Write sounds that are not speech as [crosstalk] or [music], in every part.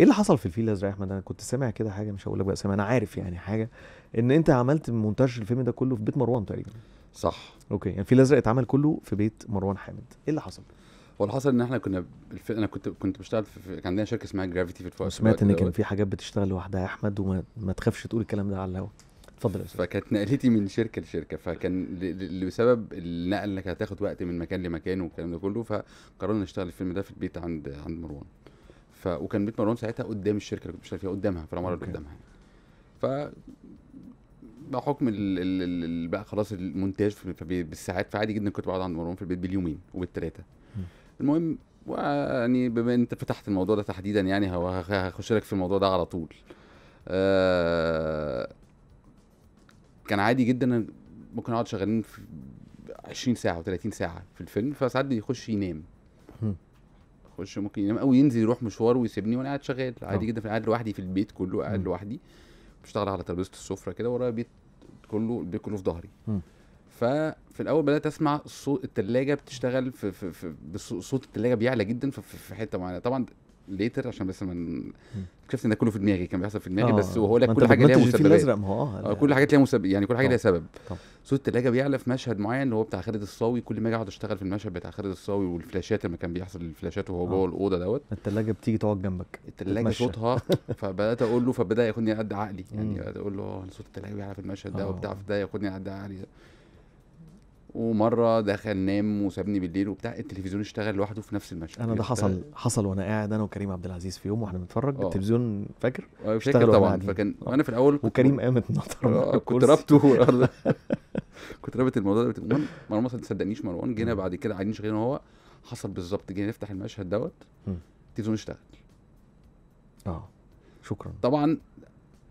ايه اللي حصل في الفيل الازرق يا احمد انا كنت سامع كده حاجه مش هقول لك بقى سامع انا عارف يعني حاجه ان انت عملت مونتاج الفيلم ده كله في بيت مروان تقريبا صح اوكي يعني الفيل الازرق اتعمل كله في بيت مروان حامد ايه اللي حصل هو اللي حصل ان احنا كنا الف... انا كنت كنت بشتغل في... كان عندنا شركه اسمها جرافيتي في الفوق سمعت ان كان في حاجات بتشتغل لوحدها يا احمد وما ما تخافش تقول الكلام ده على الهوا اتفضل فكانت نقلتي من شركه لشركه فكان ل... بسبب النقل اللي كانت هتاخد وقت من مكان لمكان والكلام ده كله فقررنا نشتغل الفيلم ده في البيت عند عند مروان ف... وكان بيت مروان ساعتها قدام الشركه اللي كنت بشتغل فيها قدامها في العماره اللي قدامها ف بحكم ال... ال... ال... بقى خلاص المونتاج في... بالساعات فعادي جدا كنت بقعد عند مروان في البيت باليومين وبالثلاثه المهم يعني بما انت فتحت الموضوع ده تحديدا يعني هخش لك في الموضوع ده على طول آه كان عادي جدا ممكن اقعد شغالين 20 ساعه و30 ساعه في الفيلم فساعات بيخش ينام يخش ممكن ينام او ينزل يروح مشوار ويسيبني وانا قاعد شغال عادي آه. جدا قاعد لوحدي في البيت كله قاعد لوحدي بشتغل على ترابيزه السفره كده ورايا بيت كله البيت كله في ظهري ففي الاول بدات اسمع صوت التلاجه بتشتغل في, في, في صوت التلاجه بيعلى جدا في, في حته معينه طبعا ليتر عشان بس من اكتشفت ان ده كله في دماغي كان بيحصل في دماغي آه. بس وهو لك كل حاجه ليها مسبب ما هو آه، كل حاجه ليها مسبب يعني كل حاجه ليها سبب صوت التلاجه بيعلى في مشهد معين اللي هو بتاع خالد الصاوي كل ما اجي اقعد اشتغل في المشهد بتاع خالد الصاوي والفلاشات لما كان بيحصل الفلاشات وهو آه. جوه الاوضه دوت الثلاجه بتيجي تقعد جنبك الثلاجه صوتها [laughs] فبدات اقول له فبدا ياخدني قد عقلي يعني اقول له آه، صوت التلاجه بيعلى في المشهد ده وبتاع فده ياخدني قد عقلي ومره دخل نام وسابني بالليل وبتاع التلفزيون اشتغل لوحده في نفس المشهد انا ده حصل حصل وانا قاعد انا وكريم عبد العزيز في يوم واحنا بنتفرج آه. التلفزيون فاكر اه فاكر طبعا فكان آه. انا في الاول وكريم قام اتنطر آه، كنت رابطه [laughs] [laughs] كنت رابط الموضوع ده مروان ما تصدقنيش مروان جينا بعد كده قاعدين شغالين هو حصل بالظبط جينا نفتح المشهد دوت التلفزيون اشتغل اه شكرا طبعا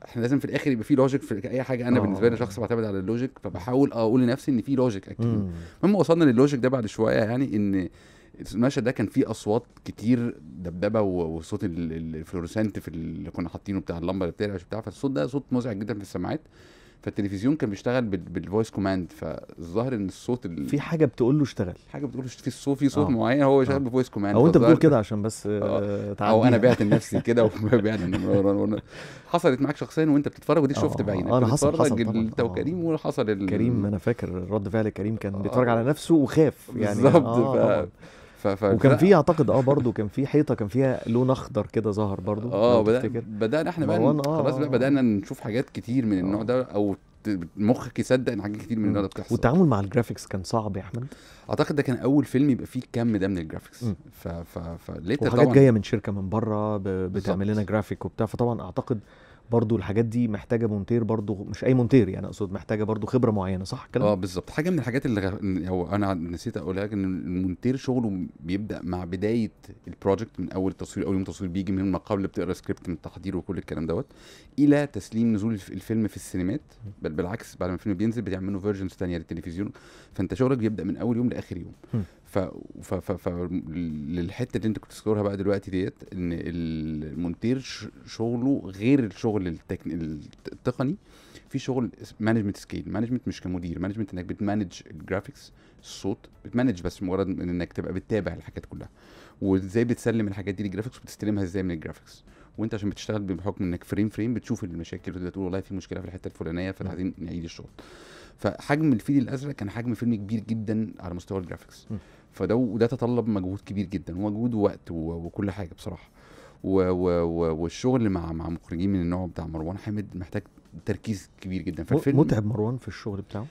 احنا لازم في الاخر يبقى في لوجيك في اي حاجه انا أوه. بالنسبه لي شخص بعتمد على اللوجيك فبحاول اقول لنفسي ان في لوجيك اكيد المهم وصلنا لللوجيك ده بعد شويه يعني ان المشهد ده كان فيه اصوات كتير دبابه وصوت الفلورسنت في اللي كنا حاطينه بتاع اللمبه اللي بترعش بتاع فالصوت ده صوت مزعج جدا في السماعات فالتلفزيون كان بيشتغل بالفويس كوماند فالظاهر ان الصوت ال... في حاجه بتقول له اشتغل حاجه بتقول له في صوت في صوت آه. معين هو شغال بفويس كوماند او انت بتقول كده عشان بس آه. آه. او انا بعت لنفسي كده وبعت [laughs] حصلت معاك شخصيا وانت بتتفرج ودي شفت آه، آه، بعينك انا حصل حصل انت وكريم وحصل ال... كريم انا فاكر رد فعل كريم كان بيتفرج على نفسه وخاف يعني بالظبط ف... ف... وكان في اعتقد اه برضه كان في حيطه كان فيها لون اخضر كده ظهر برضه اه بدأ... بدانا احنا بقى آه خلاص بقى آه، بدانا آه. نشوف حاجات كتير من النوع آه. ده او مخك يصدق ان حاجات كتير من النوع ده بتحصل والتعامل مع الجرافيكس كان صعب يا احمد اعتقد ده كان اول فيلم يبقى فيه الكم ده من الجرافيكس ف ف وحاجات طبعا جايه من شركه من بره ب... بتعمل لنا جرافيك وبتاع فطبعا اعتقد برضو الحاجات دي محتاجه مونتير برضو مش اي مونتير يعني اقصد محتاجه برضو خبره معينه صح الكلام اه بالظبط حاجه من الحاجات اللي غ... هو انا نسيت اقولها ان المونتير شغله بيبدا مع بدايه البروجكت من اول التصوير اول يوم تصوير بيجي من ما قبل بتقرا سكريبت من التحضير وكل الكلام دوت الى تسليم نزول الفيلم في السينمات بل بالعكس بعد ما الفيلم بينزل بتعمل له فيرجنز ثانيه للتلفزيون فانت شغلك بيبدا من اول يوم لاخر يوم ف ف ف, ف... للحته اللي انت كنت تذكرها بقى دلوقتي ديت ان المونتير شغله غير الشغل التكن... التقني في شغل مانجمنت سكيل مانجمنت مش كمدير مانجمنت انك بتمانج الجرافيكس الصوت بتمانج بس مجرد من انك تبقى بتتابع الحاجات كلها وازاي بتسلم الحاجات دي للجرافيكس وبتستلمها ازاي من الجرافيكس وانت عشان بتشتغل بحكم انك فريم فريم بتشوف المشاكل تقول والله في مشكله في الحته الفلانيه فعايزين نعيد الشغل فحجم الفيل الازرق كان حجم فيلم كبير جدا على مستوى الجرافيكس فده وده تطلب مجهود كبير جدا ومجهود ووقت وكل حاجه بصراحه و و و والشغل مع مع مخرجين من النوع بتاع مروان حامد محتاج تركيز كبير جدا فالفيلم متعب مروان في الشغل بتاعه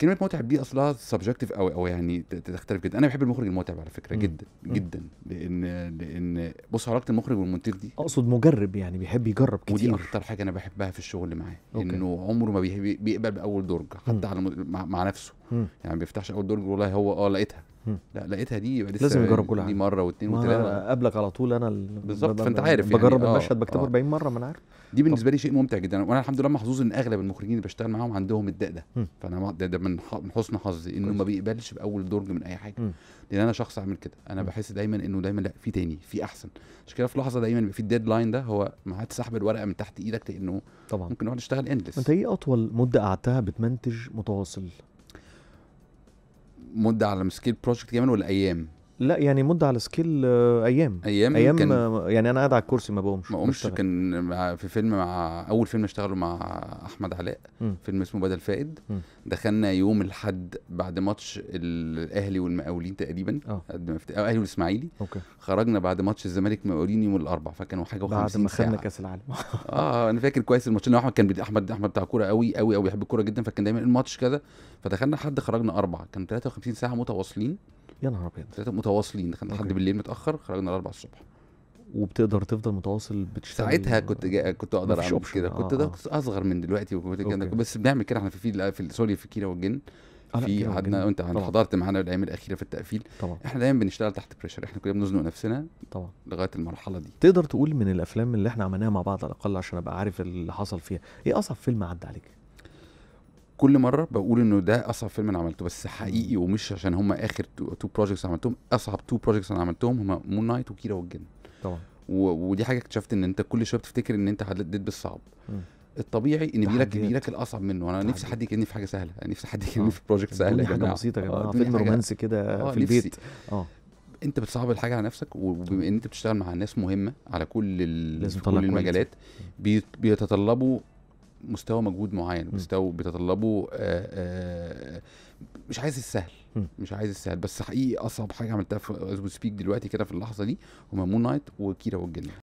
كلمه متعب دي اصلها سبجكتيف قوي او يعني تختلف جدا انا بحب المخرج المتعب على فكره جدا مم. جدا لان لان بص علاقه المخرج والمنتج دي اقصد مجرب يعني بيحب يجرب كتير ودي اكتر حاجه انا بحبها في الشغل معاه انه عمره ما بيقبل باول درج حتى على مع, مع نفسه مم. يعني ما بيفتحش اول درج والله هو اه لقيتها لا لقيتها دي يبقى لسه لازم يجرب كل حاجه دي مره واثنين وثلاثه قبلك على طول انا بالظبط فانت عارف بجرب يعني بجرب آه، المشهد بكتبه 40 آه. مره ما انا عارف دي بالنسبه لي شيء ممتع جدا وانا الحمد لله محظوظ ان اغلب المخرجين اللي بشتغل معاهم عندهم الداء ده فانا ده, ده من حسن حظي انه ما بيقبلش باول درج من اي حاجه لان انا شخص اعمل كده انا بحس دايما انه دايما لا في تاني في احسن عشان كده في لحظه دايما بيبقى في الديدلاين ده هو ما سحب الورقه من تحت ايدك لانه طبعا ممكن نقعد نشتغل اندلس انت ايه اطول مده قعدتها بتمنتج متواصل مده على مسكين بروجكت كامل ولا ايام لا يعني مده على سكيل آه، ايام ايام ايام كان يعني انا قاعد على الكرسي ما بقومش ما بقومش كان في فيلم مع اول فيلم اشتغله مع احمد علاء م. فيلم اسمه بدل فائد م. دخلنا يوم الاحد بعد ماتش الاهلي والمقاولين تقريبا اه الاهلي والاسماعيلي اوكي خرجنا بعد ماتش الزمالك مقاولين يوم الاربعاء فكانوا حاجه و50 بعد ما خدنا كاس العالم [laughs] اه انا فاكر كويس الماتش احمد كان احمد احمد بتاع كوره قوي قوي قوي بيحب الكوره جدا فكان دايما الماتش كده فدخلنا حد خرجنا اربعه كان 53 ساعه متواصلين يا نهار ابيض ثلاثه متواصلين دخلنا لحد بالليل متاخر خرجنا الاربع الصبح وبتقدر تفضل متواصل بتشتغل ساعتها كنت جا... كنت اقدر اعمل كده كنت آه. آه. اصغر من دلوقتي بس بنعمل كده احنا في في, في سوري في كيرة والجن آه، في قعدنا وانت حضرت معانا الايام الاخيره في التقفيل طبعا احنا دايما بنشتغل تحت بريشر احنا كنا بنزنق نفسنا طبعا لغايه المرحله دي تقدر تقول من الافلام اللي احنا عملناها مع بعض على الاقل عشان ابقى عارف اللي حصل فيها ايه اصعب فيلم عدى عليك كل مره بقول انه ده اصعب فيلم انا عملته بس حقيقي ومش عشان هم اخر تو بروجكتس عملتهم اصعب تو بروجكتس انا عملتهم هم مون نايت وكيرا والجن طبعا ودي حاجه اكتشفت ان انت كل شويه بتفتكر ان انت حددت بالصعب م. الطبيعي ان بيجيلك بيجيلك الاصعب منه انا نفسي حد يكلمني في حاجه سهله انا يعني نفسي حد آه. يكلمني في بروجكت سهله حاجه بسيطه يا جماعه آه، آه، فيلم رومانسي كده في البيت اه انت بتصعب الحاجه على نفسك وبما ان انت بتشتغل مع ناس مهمه على كل ال... كل المجالات بيتطلبوا مستوى مجهود معين مستوى بيتطلبه آه، آه، مش عايز السهل مش عايز السهل بس حقيقي اصعب حاجه عملتها في سبيك دلوقتي كده في اللحظه دي هما مون نايت وكيرا والجنه